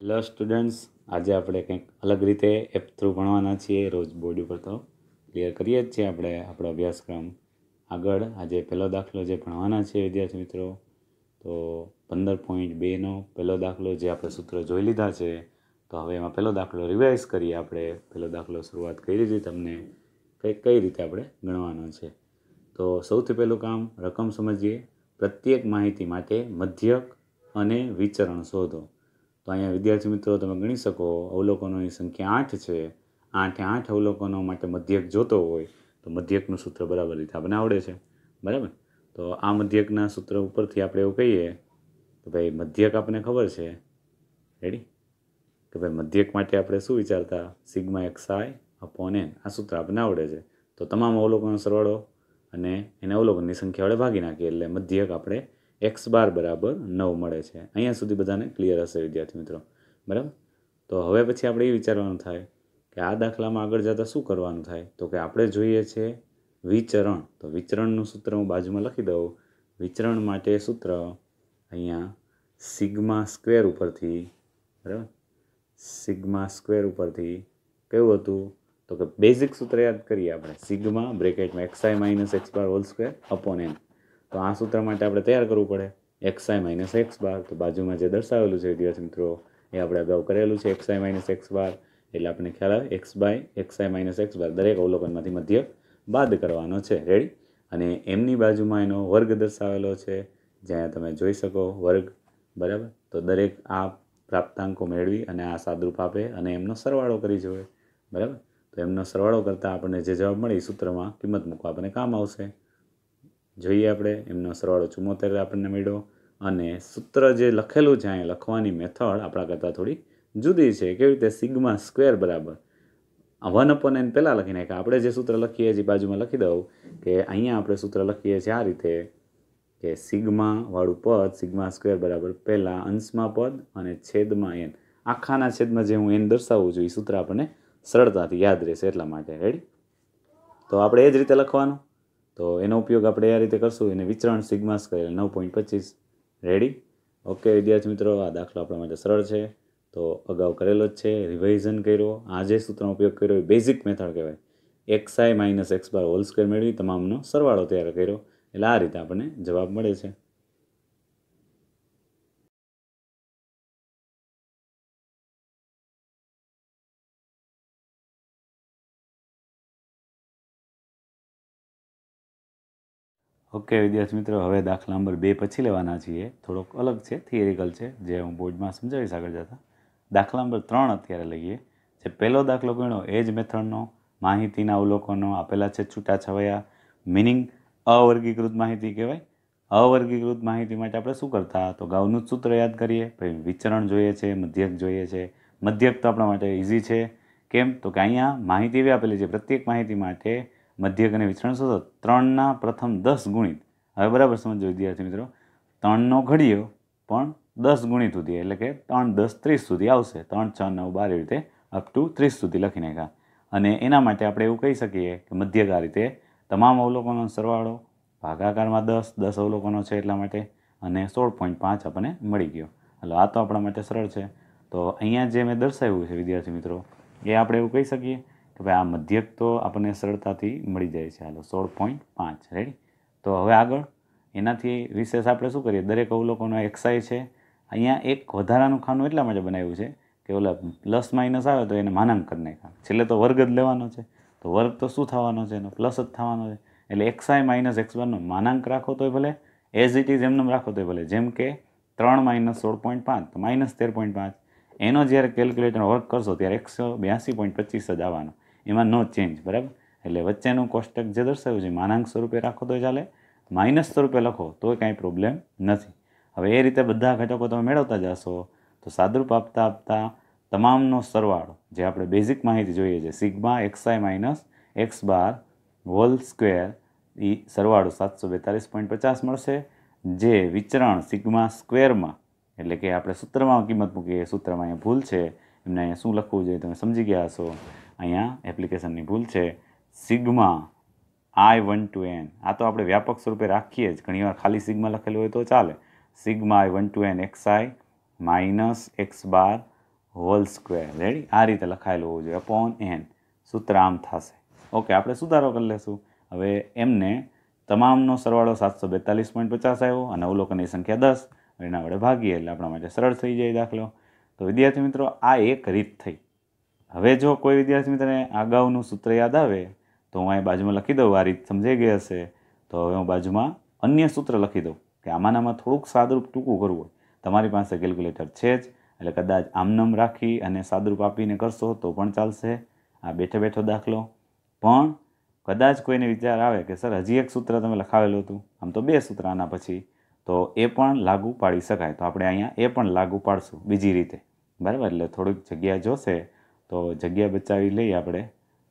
hello students આજે આપણે કંઈક અલગ રીતે એપ થ્રુ ભણવાના છીએ રોજ બોર્ડ ઉપર તો ક્લિયર કરીએ જ છીએ આપણે આપણો અભ્યાસક્રમ આગળ આજે પહેલો દાખલો જે ભણવાના છે વિદ્યાર્થી મિત્રો તો પંદર પોઈન્ટ બેનો પહેલો દાખલો જે આપણે સૂત્રો જોઈ લીધા છે તો હવે એમાં પહેલો દાખલો રિવાઇઝ કરીએ આપણે પહેલો દાખલો શરૂઆત કરી હતી તમને કઈ કઈ રીતે આપણે ગણવાનો છે તો સૌથી પહેલું કામ રકમ સમજીએ પ્રત્યેક માહિતી માટે મધ્યક અને વિચરણ શોધો તો અહીંયા વિદ્યાર્થી મિત્રો તમે ગણી શકો અવલોકનોની સંખ્યા આઠ છે આઠે આઠ અવલોકનો માટે મધ્યક જોતો હોય તો મધ્યકનું સૂત્ર બરાબર રીતે આપણને આવડે છે બરાબર તો આ મધ્યકના સૂત્ર ઉપરથી આપણે એવું કહીએ કે ભાઈ મધ્યક આપણને ખબર છે રેડી કે ભાઈ મધ્યક માટે આપણે શું વિચારતા sigma x i upon n આ સૂત્ર આપણને આવડે છે તો તમામ અવલોકનો સરવાળો અને એને અવલોકનની સંખ્યા વડે ભાગી નાખીએ એટલે મધ્યક આપણે એક્સ બાર બરાબર નવ મળે છે અહીંયા સુધી બધાને ક્લિયર હશે વિદ્યાર્થી મિત્રો બરાબર તો હવે પછી આપણે એ વિચારવાનું થાય કે આ દાખલામાં આગળ જતાં શું કરવાનું થાય તો કે આપણે જોઈએ છે વિચરણ તો વિચરણનું સૂત્ર હું બાજુમાં લખી દઉં વિચરણ માટે સૂત્ર અહીંયા સિગ્મા સ્ક્વેર ઉપરથી બરાબર સિગ્મા સ્ક્વેર ઉપરથી કેવું હતું તો કે બેઝિક સૂત્ર યાદ કરીએ આપણે સિગ્મા બ્રેકેટમાં x i minus x bar whole square upon n તો આ સૂત્ર માટે આપણે તૈયાર કરવું પડે x i minus x bar તો બાજુમાં જે દર્શાવેલું છે વિદ્યાર્થી મિત્રો એ આપણે અગાઉ કરેલું છે x i minus x bar એટલે આપણને ખ્યાલ આવે x by x i minus x bar દરેક અવલોકનમાંથી મધ્યક બાદ કરવાનો છે રેડી અને એમની બાજુમાં એનો વર્ગ દર્શાવેલો છે જ્યાં તમે જોઈ શકો વર્ગ બરાબર તો દરેક આ પ્રાપ્તાંકો મેળવી અને આ સાદરૂપ આપે અને એમનો સરવાળો કરી જોઈએ બરાબર તો એમનો સરવાળો કરતાં આપણને જે જવાબ મળે એ સૂત્રમાં કિંમત મૂકવા આપણને કામ આવશે જોઈએ આપણે એમનો સરવાળો ચુમ્મોતેર આપણને મળ્યો અને સૂત્ર જે લખેલું છે અહીંયા લખવાની મેથડ આપણા કરતાં થોડી જુદી છે કેવી રીતે સિગમા સ્ક્વેર બરાબર વન અપોન એન પહેલાં લખી નાખ્યા આપણે જે સૂત્ર લખીએ છીએ બાજુમાં લખી દઉં કે અહીંયા આપણે સૂત્ર લખીએ છીએ આ રીતે કે સિગમાવાળું પદ સિગમા સ્ક્વેર બરાબર પહેલાં અંશમાં પદ અને છેદમાં એન આખાના છેદમાં જે હું એન દર્શાવું છું એ સૂત્ર આપણને સરળતાથી યાદ રહેશે એટલા માટે રેડી તો આપણે એ જ રીતે લખવાનું તો એનો ઉપયોગ આપણે આ રીતે કરશું એને વિચરણ સિગ્માસ સ્કેલ નવ પોઈન્ટ પચીસ રેડી ઓકે વિદ્યાર્થી મિત્રો આ દાખલો આપણા માટે સરળ છે તો અગાઉ કરેલો જ છે રિવાઇઝન કર્યો આ જે સૂત્રનો ઉપયોગ કર્યો એ બેઝિક મેથડ કહેવાય x i minus x bar whole square મેળવી તમામનો સરવાળો તૈયાર કર્યો એટલે આ રીતે આપણને જવાબ મળે છે ઓકે વિદ્યાર્થી મિત્રો હવે દાખલા નંબર બે પછી લેવાના છીએ થોડોક અલગ છે થિયરિકલ છે જે હું બોર્ડમાં સમજાવીશ આગળ જતાં દાખલા નંબર ત્રણ અત્યારે લઈએ જે પહેલો દાખલો ગણ્યો એ જ મેથડનો માહિતીના અવલોકનો આપેલા છે છૂટાછવાયા મિનિંગ અવર્ગીકૃત માહિતી કહેવાય અવર્ગીકૃત માહિતી માટે આપણે શું કરતા તો ગાઉનું જ સૂત્ર યાદ કરીએ ભાઈ વિચરણ જોઈએ છે મધ્યક જોઈએ છે મધ્યક તો આપણા માટે ઇઝી છે કેમ તો કે અહીંયા માહિતી એવી આપેલી છે પ્રત્યેક માહિતી માટે મધ્યક અને વિસ્તરણ શોધો ત્રણના પ્રથમ દસ ગુણિત હવે બરાબર સમજો વિદ્યાર્થી મિત્રો ત્રણનો ઘડીયો પણ દસ ગુણિત સુધી એટલે કે ત્રણ દસ ત્રીસ સુધી આવશે ત્રણ છ નવ બાર એવી રીતે અપ ટુ ત્રીસ સુધી લખી નાખ્યા અને એના માટે આપણે એવું કહી શકીએ કે મધ્યક આ રીતે તમામ અવલોકનો સરવાળો ભાગાકારમાં દસ દસ અવલોકનો છે એટલા માટે અને સોળ પોઈન્ટ પાંચ આપણને મળી ગયો એટલે આ તો આપણા માટે સરળ છે તો અહીંયા જે મેં દર્શાવ્યું છે વિદ્યાર્થી મિત્રો એ આપણે એવું કહી શકીએ તો ભાઈ આ મધ્યક તો આપણને સરળતાથી મળી જાય છે હાલો સોળ પોઈન્ટ પાંચ રેડી તો હવે આગળ એનાથી વિશેષ આપણે શું કરીએ દરેક અવલોકોનો એક્સાઈ છે અહીંયા એક વધારાનું ખાનું એટલા માટે બનાવ્યું છે કે ઓલા પ્લસ માઇનસ આવે તો એને માનાંક કરી છેલ્લે તો વર્ગ જ લેવાનો છે તો વર્ગ તો શું થવાનો છે એનો પ્લસ જ થવાનો છે એટલે એક્સઆઈ માઇનસ એક્સ વનનો માનાંક રાખો તોય ભલે એઝ ઇટ ઇઝ એમને રાખો તોય ભલે જેમ કે ત્રણ માઇનસ સોળ પોઈન્ટ પાંચ તો માઇનસ તેર પોઈન્ટ પાંચ એનો જ્યારે કેલ્ક્યુલેટર વર્ક કરશો ત્યારે એકસો બ્યાસી પોઈન્ટ પચીસ જ આવવાનો એમાં નો ચેન્જ બરાબર એટલે વચ્ચેનું કોષ્ટક જે દર્શાવ્યું છે માનાંક સ્વરૂપે રાખો તો ચાલે માઇનસ સ્વરૂપે લખો તો કાંઈ પ્રોબ્લેમ નથી હવે એ રીતે બધા ઘટકો તમે મેળવતા જશો તો સાદરૂપ આપતા આપતા તમામનો સરવાળો જે આપણે બેઝિક માહિતી જોઈએ છે sigma x i minus x bar whole square એ સરવાળો સાતસો બેતાલીસ પોઈન્ટ પચાસ મળશે જે વિચરણ સિગ્મા સ્ક્વેરમાં એટલે કે આપણે સૂત્રમાં કિંમત મૂકીએ સૂત્રમાં અહીંયા ભૂલ છે એમને અહીંયા શું લખવું જોઈએ તમે સમજી ગયા હશો અહીંયા એપ્લિકેશનની ભૂલ છે sigma i one to n આ તો આપણે વ્યાપક સ્વરૂપે રાખીએ જ ઘણીવાર ખાલી સિગ્મા લખેલું હોય તો ચાલે sigma i one to n x i minus x bar whole square ready આ રીતે લખાયેલું હોવું જોઈએ અપોન એન સૂત્ર આમ થશે ઓકે આપણે સુધારો કરી લેશું હવે એમને તમામનો સરવાળો સાતસો બેતાલીસ પોઈન્ટ પચાસ આવ્યો અને અવલોકનની સંખ્યા દસ એના વડે ભાગીએ એટલે આપણા માટે સરળ થઈ જાય દાખલો તો વિદ્યાર્થી મિત્રો આ એક રીત થઈ હવે જો કોઈ વિદ્યાર્થી મિત્રને અગાઉનું સૂત્ર યાદ આવે તો હું અહીં બાજુમાં લખી દઉં આ રીત સમજાઈ ગઈ હશે તો હવે હું બાજુમાં અન્ય સૂત્ર લખી દઉં કે આમાંનામાં થોડુંક સાદરૂપ ટૂંકું કરવું હોય તમારી પાસે કેલ્ક્યુલેટર છે જ એટલે કદાચ આમનમ રાખી અને સાદરૂપ આપીને કરશો તો પણ ચાલશે આ બેઠો બેઠો દાખલો પણ કદાચ કોઈને વિચાર આવે કે સર હજી એક સૂત્ર તમે લખાવેલું હતું આમ તો બે સૂત્ર આના પછી તો એ પણ લાગુ પાડી શકાય તો આપણે અહીંયા એ પણ લાગુ પાડશું બીજી રીતે બરાબર એટલે થોડુંક જગ્યા જોશે તો જગ્યા બચાવી લઈએ આપણે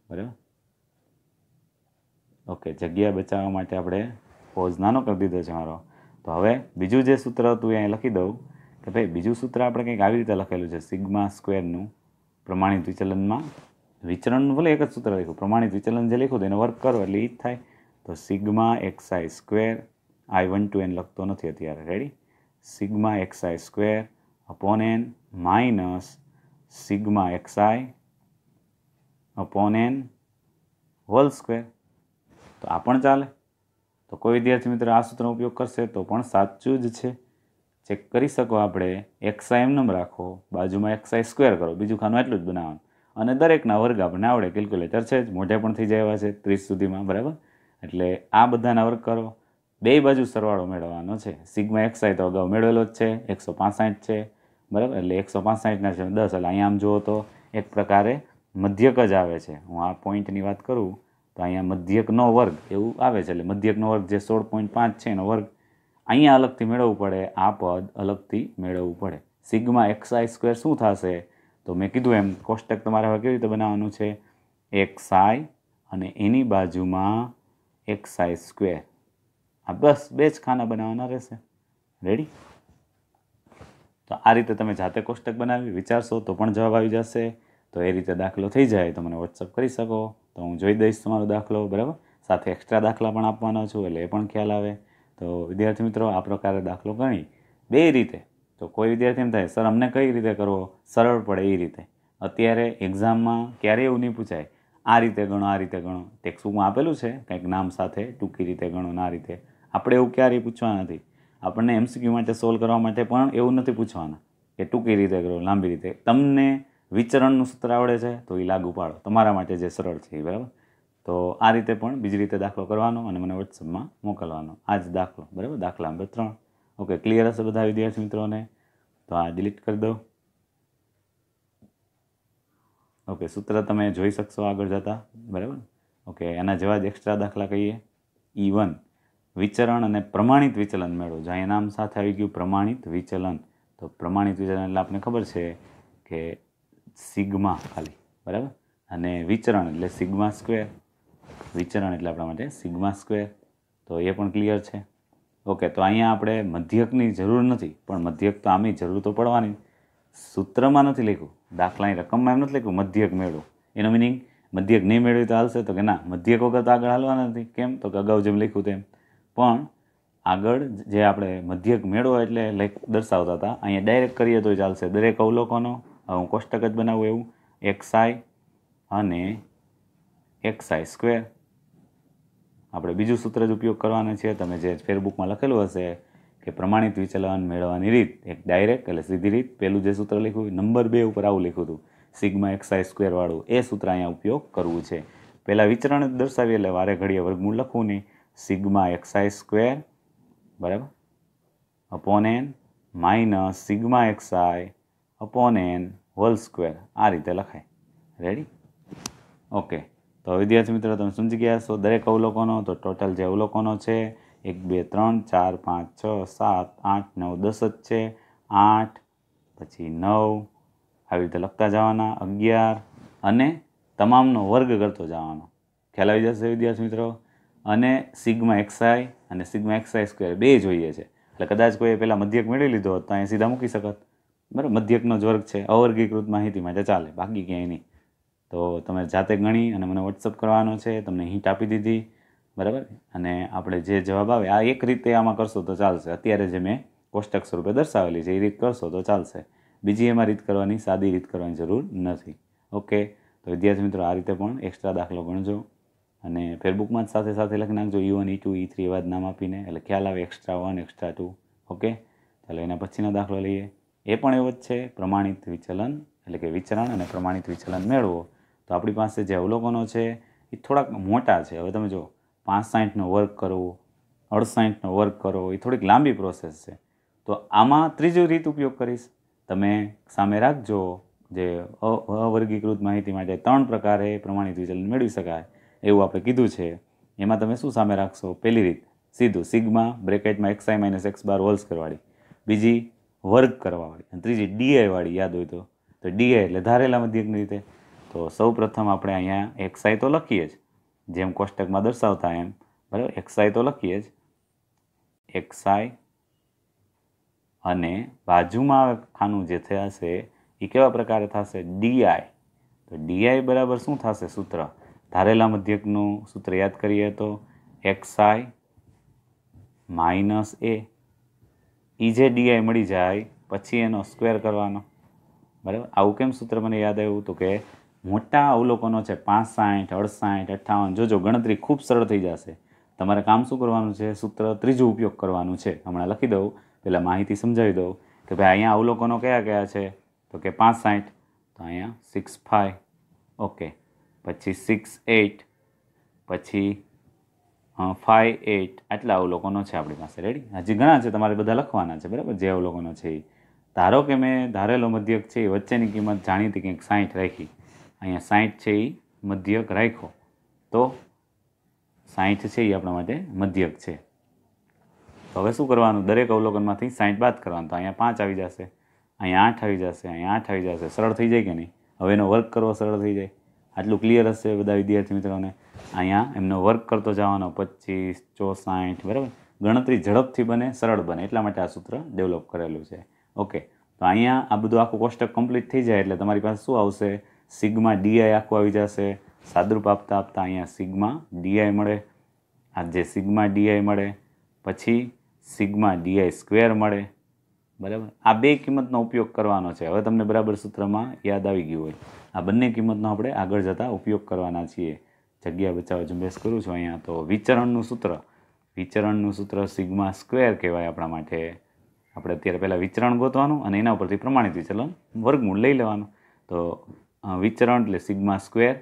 બરાબર ઓકે જગ્યા બચાવવા માટે આપણે પોઝ નાનો કરી દીધો છે મારો તો હવે બીજું જે સૂત્ર હતું એ લખી દઉં કે ભાઈ બીજું સૂત્ર આપણે કંઈક આવી રીતે લખેલું છે સિગ્મા સ્ક્વેરનું પ્રમાણિત વિચલનમાં વિચલનનું ભલે એક જ સૂત્ર લખ્યું પ્રમાણિત વિચલન જે લખ્યું તો એને વર્ક કરો એટલે એ જ થાય તો sigma x i square i one to n લખતો નથી અત્યારે ready sigma x i square upon n minus sigma x i upon n whole square તો આ પણ ચાલે તો કોઈ વિદ્યાર્થી મિત્ર આ સૂત્રનો ઉપયોગ કરશે તો પણ સાચું જ છે ચેક કરી શકો આપણે એક્સઆઈ એમનેમ રાખો બાજુમાં એક્સઆઈ સ્ક્વેર કરો બીજું ખાનું એટલું જ બનાવવાનું અને દરેકના વર્ગ આપણને આવડે કેલ્ક્યુલેટર છે જ મોઢે પણ થઈ જાય છે ત્રીસ સુધીમાં બરાબર એટલે આ બધાના વર્ગ કરો બે બાજુ સરવાળો મેળવવાનો છે સિગ્મા એક્સઆઈ તો અગાઉ મેળવેલો જ છે એકસો પાસઠ છે બરાબર એટલે એકસો પાંચ પાંસઠના છે દસ એટલે અહીંયા આમ જુઓ તો એક પ્રકારે મધ્યક જ આવે છે હું આ પોઈન્ટની વાત કરું તો અહીંયા મધ્યકનો વર્ગ એવું આવે છે એટલે મધ્યકનો વર્ગ જે સોળ પોઈન્ટ પાંચ છે એનો વર્ગ અહીંયા અલગથી મેળવવું પડે આ પદ અલગથી મેળવવું પડે સિગ્મા એક્સ આઈ સ્ક્વેર શું થશે તો મેં કીધું એમ કોષ્ટક તમારે હવે કેવી રીતે બનાવવાનું છે એક્સ આઈ અને એની બાજુમાં એક્સ આઈ સ્ક્વેર આ બસ બે જ ખાના બનાવવાના રહેશે રેડી તો આ રીતે તમે જાતે કોષ્ટક બનાવી વિચારશો તો પણ જવાબ આવી જશે તો એ રીતે દાખલો થઈ જાય તો મને વોટ્સઅપ કરી શકો તો હું જોઈ દઈશ તમારો દાખલો બરાબર સાથે એક્સ્ટ્રા દાખલા પણ આપવાનો છું એટલે એ પણ ખ્યાલ આવે તો વિદ્યાર્થી મિત્રો આ પ્રકારે દાખલો ગણી બે રીતે તો કોઈ વિદ્યાર્થી એમ થાય સર અમને કઈ રીતે કરવો સરળ પડે એ રીતે અત્યારે એક્ઝામમાં ક્યારે એવું નહીં પૂછાય આ રીતે ગણો આ રીતે ગણો ટેક્સ્ટબુકમાં આપેલું છે કંઈક નામ સાથે ટૂંકી રીતે ગણો ના રીતે આપણે એવું ક્યારેય પૂછવા નથી આપણને એમસીક્યુ માટે સોલ્વ કરવા માટે પણ એવું નથી પૂછવાના કે ટૂંકી રીતે કરો લાંબી રીતે તમને વિચરણનું સૂત્ર આવડે છે તો એ લાગુ પાડો તમારા માટે જે સરળ છે એ બરાબર તો આ રીતે પણ બીજી રીતે દાખલો કરવાનો અને મને વોટ્સઅપમાં મોકલવાનો આ જ દાખલો બરાબર દાખલા નંબર ત્રણ ઓકે ક્લિયર હશે બધા વિદ્યાર્થી મિત્રોને તો આ ડિલીટ કરી દો ઓકે સૂત્ર તમે જોઈ શકશો આગળ જતાં બરાબર ઓકે એના જેવા જ એક્સ્ટ્રા દાખલા કહીએ ઈ e વન વિચરણ અને પ્રમાણિત વિચલન મેળવો જો અહીંયા નામ સાથે આવી ગયું પ્રમાણિત વિચલન તો પ્રમાણિત વિચલન એટલે આપણને ખબર છે કે સિગ્મા ખાલી બરાબર અને વિચરણ એટલે સિગ્મા સ્ક્વેર વિચરણ એટલે આપણા માટે સિગ્મા સ્ક્વેર તો એ પણ ક્લિયર છે ઓકે તો અહીંયા આપણે મધ્યકની જરૂર નથી પણ મધ્યક તો આમની જરૂર તો પડવાની સૂત્રમાં નથી લખ્યું દાખલાની રકમમાં એમ નથી લખ્યું મધ્યક મેળવો એનો મિનિંગ મધ્યક નહીં મેળવી તો હાલશે તો કે ના મધ્યક વગર તો આગળ હાલવાના નથી કેમ તો કે અગાઉ જેમ લખ્યું તેમ પણ આગળ જે આપણે મધ્યક મેળો એટલે લેખ દર્શાવતા હતા અહીંયા ડાયરેક્ટ કરીએ તો ચાલશે દરેક અવલોકનો હું કોષ્ટક જ બનાવું એવું એક્સાઈ અને એક્સાઈ સ્ક્વેર આપણે બીજું સૂત્ર જ ઉપયોગ કરવાના છે તમે જે ફેરબુકમાં લખેલું હશે કે પ્રમાણિત વિચલન મેળવવાની રીત એક ડાયરેક્ટ એટલે સીધી રીત પેલું જે સૂત્ર લખ્યું નંબર બે ઉપર આવું લખ્યું હતું સિગ્મા એક્સાઈ સ્ક્વેરવાળું એ સૂત્ર અહીંયા ઉપયોગ કરવું છે પહેલાં વિચરણ દર્શાવીએ એટલે વારે ઘડીએ વર્ગમૂળ લખવું નહીં સિગ્મા એક્સઆઈ સ્ક્વેર બરાબર upon n minus sigma x i upon n whole square આ રીતે લખાય રેડી ઓકે તો વિદ્યાર્થી મિત્રો તમે સમજી ગયા છો દરેક અવલોકનો તો ટોટલ જે અવલોકનો છે એક બે ત્રણ ચાર પાંચ છ સાત આઠ નવ દસ જ છે આઠ પછી નવ આવી રીતે લખતા જવાના અગિયાર અને તમામનો વર્ગ કરતો જવાનો ખ્યાલ આવી જશે વિદ્યાર્થી મિત્રો અને સિગ્મા એક્સઆઈ અને સિગ્મા એક્સઆઈ સ્ક્વેર બે જોઈએ છે એટલે કદાચ કોઈએ પહેલાં મધ્યક મેળવી લીધો હોત તો અહીં સીધા મૂકી શકત બરાબર મધ્યકનો જ વર્ગ છે અવર્ગીકૃત માહિતી માટે ચાલે બાકી ક્યાંય નહીં તો તમે જાતે ગણી અને મને વોટ્સઅપ કરવાનો છે તમને હિંટ આપી દીધી બરાબર અને આપણે જે જવાબ આવે આ એક રીતે આમાં કરશો તો ચાલશે અત્યારે જે મેં કોષ્ટક સ્વરૂપે દર્શાવેલી છે એ રીત કરશો તો ચાલશે બીજી એમાં રીત કરવાની સાદી રીત કરવાની જરૂર નથી ઓકે તો વિદ્યાર્થી મિત્રો આ રીતે પણ એક્સ્ટ્રા દાખલો ગણજો અને ફેરબુકમાં સાથે સાથે લખી નાખજો e one e two e three એવા જ નામ આપીને એટલે ખ્યાલ આવે extra one extra two okay ચાલો એના પછીનો દાખલો લઈએ એ પણ એવો જ છે પ્રમાણિત વિચલન એટલે કે વિચરણ અને પ્રમાણિત વિચલન મેળવો તો આપણી પાસે જે અવલોકનો છે એ થોડાક મોટા છે હવે તમે જો પાંચ પાંસઠનો વર્ક કરવો અડસાઠનો વર્ક કરો એ થોડીક લાંબી પ્રોસેસ છે તો આમાં ત્રીજો રીત ઉપયોગ કરીશ તમે સામે રાખજો જે અવર્ગીકૃત માહિતી માટે ત્રણ પ્રકારે પ્રમાણિત વિચલન મેળવી શકાય એવું આપણે કીધું છે એમાં તમે શું સામે રાખશો પહેલી રીત સીધું સિગ્મા બ્રેકેટમાં x i minus x bar હોલ્સ કરવાળી બીજી વર્ગ કરવાવાળી અને ત્રીજી ડીઆઈવાળી યાદ હોય તો તો ડીઆઈ એટલે ધારેલા મધ્યકની રીતે તો સૌ પ્રથમ આપણે અહીંયા એક્સાઈ તો લખીએ જ જેમ કોષ્ટકમાં દર્શાવતા એમ બરાબર એક્સાઈ તો લખીએ જ એક્સાઈ અને બાજુમાં ખાનું જે થશે એ કેવા પ્રકારે થશે ડીઆઈ તો ડીઆઈ બરાબર શું થશે સૂત્ર ધારેલા મધ્યકનું સૂત્ર યાદ કરીએ તો એક્સ આઈ માઇનસ એ ઈજે ડીઆઈ મળી જાય પછી એનો સ્ક્વેર કરવાનો બરાબર આવું કેમ સૂત્ર મને યાદ આવ્યું તો કે મોટા અવલોકનો છે પાંસઠ અડસાઠ અઠ્ઠાવન જોજો ગણતરી ખૂબ સરળ થઈ જશે તમારે કામ શું કરવાનું છે સૂત્ર ત્રીજું ઉપયોગ કરવાનું છે હમણાં લખી દઉં પહેલાં માહિતી સમજાવી દઉં કે ભાઈ અહીંયા અવલોકનો કયા કયા છે તો કે પાંચ સાઠ તો અહીંયા સિક્સ ફાઇવ ઓકે પછી સિક્સ એટ પછી ફાઇવ એટ આટલા અવલોકનો છે આપણી પાસે રેડી હજી ઘણા છે તમારે બધા લખવાના છે બરાબર જે અવલોકનો છે એ ધારો કે મેં ધારેલો મધ્યક છે એ વચ્ચેની કિંમત જાણીતી કંઈક સાઠ રાખી અહીંયા સાઠ છે એ મધ્યક રાખ્યો તો સાહીઠ છે એ આપણા માટે મધ્યક છે તો હવે શું કરવાનું દરેક અવલોકનમાંથી સાહીઠ બાદ કરવાનું તો અહીંયા પાંચ આવી જશે અહીંયા આઠ આવી જશે અહીંયા આઠ આવી જશે સરળ થઈ જાય કે નહીં હવે એનો વર્ક કરવો સરળ થઈ જાય આટલું ક્લિયર હશે બધા વિદ્યાર્થી મિત્રોને અહીંયા એમનો વર્ક કરતો જવાનો પચીસ ચોસાઠ બરાબર ગણતરી ઝડપથી બને સરળ બને એટલા માટે આ સૂત્ર ડેવલપ કરેલું છે ઓકે તો અહીંયા આ બધું આખું કોષ્ટક કમ્પ્લીટ થઈ જાય એટલે તમારી પાસે શું આવશે સિગ્મા ડીઆઈ આખું આવી જશે સાદરૂપ આપતા આપતા અહીંયા સિગ્મા ડીઆઈ મળે આ જે સિગ્મા ડીઆઈ મળે પછી સિગ્મા ડીઆઈ સ્ક્વેર મળે બરાબર આ બે કિંમતનો ઉપયોગ કરવાનો છે હવે તમને બરાબર સૂત્રમાં યાદ આવી ગયું હોય આ બંને કિંમતનો આપણે આગળ જતાં ઉપયોગ કરવાના છીએ જગ્યા બચાવવા ઝુંબેશ કરું છું અહીંયા તો વિચરણનું સૂત્ર વિચરણનું સૂત્ર સિગ્મા સ્ક્વેર કહેવાય આપણા માટે આપણે અત્યારે પહેલાં વિચરણ ગોતવાનું અને એના ઉપરથી પ્રમાણિત વિચલન વર્ગમૂળ લઈ લેવાનું તો વિચરણ એટલે સિગ્મા સ્ક્વેર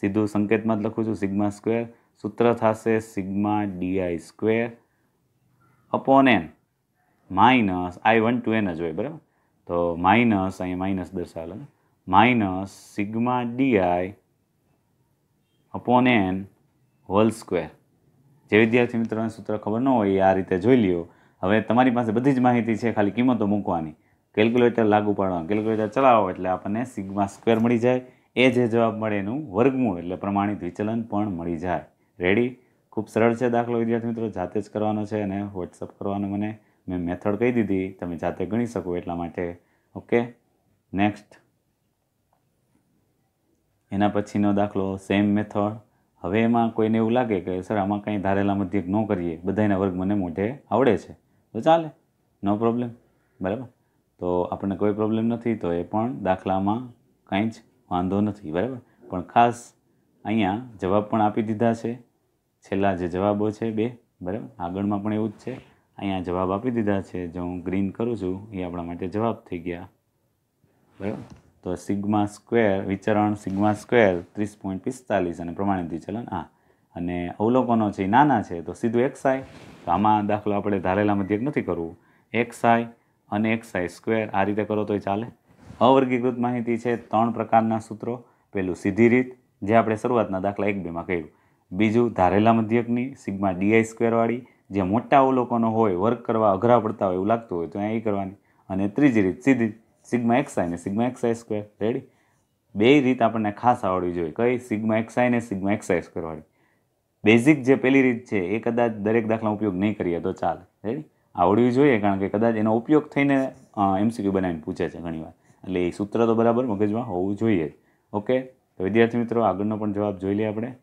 સીધું સંકેતમાં જ લખું છું સિગ્મા સ્ક્વેર સૂત્ર થશે sigma d i square upon n minus i one to n જ હોય બરાબર તો માઇનસ અહીંયા માઇનસ દર્શાવેલ minus sigma d i upon n whole square જે વિદ્યાર્થી મિત્રોને સૂત્ર ખબર ન હોય એ આ રીતે જોઈ લ્યો હવે તમારી પાસે બધી જ માહિતી છે ખાલી કિંમતો મૂકવાની કેલ્ક્યુલેટર લાગુ પાડવાનું કેલ્ક્યુલેટર ચલાવો એટલે આપણને સિગ્મા સ્ક્વેર મળી જાય એ જે જવાબ મળે એનું વર્ગમૂળ એટલે પ્રમાણિત વિચલન પણ મળી જાય રેડી ખૂબ સરળ છે દાખલો વિદ્યાર્થી મિત્રો જાતે જ કરવાનો છે અને વોટ્સઅપ કરવાનો મને મેં મેથડ કહી દીધી તમે જાતે ગણી શકો એટલા માટે ઓકે નેક્સ્ટ એના પછીનો દાખલો સેમ મેથડ હવે એમાં કોઈને એવું લાગે કે સર આમાં કંઈ ધારેલા મધ્યક ન કરીએ બધાના વર્ગ મને મોઢે આવડે છે તો ચાલે નો પ્રોબ્લેમ બરાબર તો આપણને કોઈ પ્રોબ્લેમ નથી તો એ પણ દાખલામાં કાંઈ જ વાંધો નથી બરાબર પણ ખાસ અહીંયા જવાબ પણ આપી દીધા છે છેલ્લા જે જવાબો છે બે બરાબર આગળમાં પણ એવું જ છે અહીંયા જવાબ આપી દીધા છે જો હું ગ્રીન કરું છું એ આપણા માટે જવાબ થઈ ગયા બરાબર તો સિગ્મા સ્ક્વેર વિચરણ સિગ્મા સ્ક્વેર ત્રીસ પોઈન્ટ પિસ્તાલીસ અને પ્રમાણિત વિચલન આ અને અવલોકનો છે એ નાના છે તો સીધું એક્સ આઈ તો આમાં દાખલો આપણે ધારેલા મધ્યક નથી કરવું એક્સ આઈ અને એક્સ આઈ સ્ક્વેર આ રીતે કરો તોય ચાલે અવર્ગીકૃત માહિતી છે ત્રણ પ્રકારના સૂત્રો પહેલું સીધી રીત જે આપણે શરૂઆતના દાખલા એક બેમાં કહ્યું બીજું ધારેલા મધ્યકની સિગ્મા ડીઆઈ સ્ક્વેરવાળી જે મોટા અવલોકનો હોય વર્ક કરવા અઘરા પડતા હોય એવું લાગતું હોય તો એ કરવાની અને ત્રીજી રીત સીધી સિગ્મા એક્સાઈ ને સિગ્મા એક્સાઈ સ્ક્વેર રેડી બે રીત આપણને ખાસ આવડવી જોઈએ કઈ સિગ્મા એક્સાઈ ને સિગ્મા એક્સાઈ સ્ક્વેરવાળી બેઝિક જે પહેલી રીત છે એ કદાચ દરેક દાખલા ઉપયોગ નહીં કરીએ તો ચાલે રેડી આવડવી જોઈએ કારણ કે કદાચ એનો ઉપયોગ થઈને એમસીક્યુ બનાવીને પૂછે છે ઘણીવાર એટલે એ સૂત્ર તો બરાબર મગજમાં હોવું જોઈએ ઓકે તો વિદ્યાર્થી મિત્રો આગળનો પણ જવાબ જોઈ લઈએ આપણે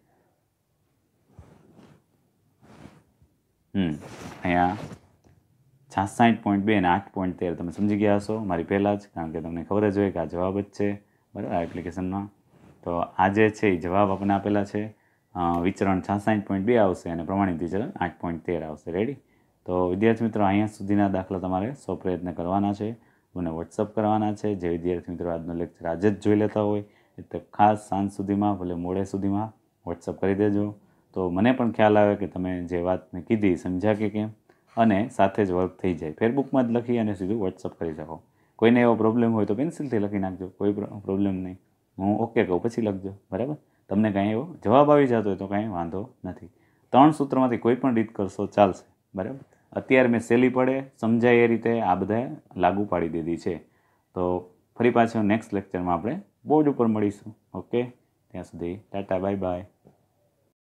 હમ અહીંયા સાઠ પોઈન્ટ બે અને આઠ પોઈન્ટ તેર તમે સમજી ગયા હશો મારી પહેલાં જ કારણ કે તમને ખબર જ હોય કે આ જવાબ જ છે બરાબર એપ્લિકેશનમાં તો આજે છે એ જવાબ આપણને આપેલા છે વિચરણ છાસઠ પોઈન્ટ બે આવશે અને પ્રમાણિત વિચરણ આઠ પોઈન્ટ તેર આવશે રેડી તો વિદ્યાર્થી મિત્રો અહીંયા સુધીના દાખલા તમારે સો પ્રયત્ન કરવાના છે મને વોટ્સઅપ કરવાના છે જે વિદ્યાર્થી મિત્રો આજનો લેક્ચર આજે જ જોઈ લેતા હોય એ તો ખાસ સાંજ સુધીમાં ભલે મોડે સુધીમાં વોટ્સઅપ કરી દેજો તો મને પણ ખ્યાલ આવે કે તમે જે વાત મેં કીધી સમજ્યા કે કેમ અને સાથે જ વર્ક થઈ જાય ફેરબુકમાં જ લખી અને સીધું વોટ્સઅપ કરી શકો કોઈને એવો પ્રોબ્લેમ હોય તો પેન્સિલથી લખી નાખજો કોઈ પ્રોબ્લેમ નહીં હું ઓકે કહું પછી લખજો બરાબર તમને કાંઈ એવો જવાબ આવી જતો હોય તો કાંઈ વાંધો નથી ત્રણ સૂત્રમાંથી કોઈ પણ રીત કરશો ચાલશે બરાબર અત્યારે મેં સહેલી પડે સમજાય એ રીતે આ બધા લાગુ પાડી દીધી છે તો ફરી પાછો નેક્સ્ટ લેક્ચરમાં આપણે બોર્ડ ઉપર મળીશું ઓકે ત્યાં સુધી ટાટા બાય બાય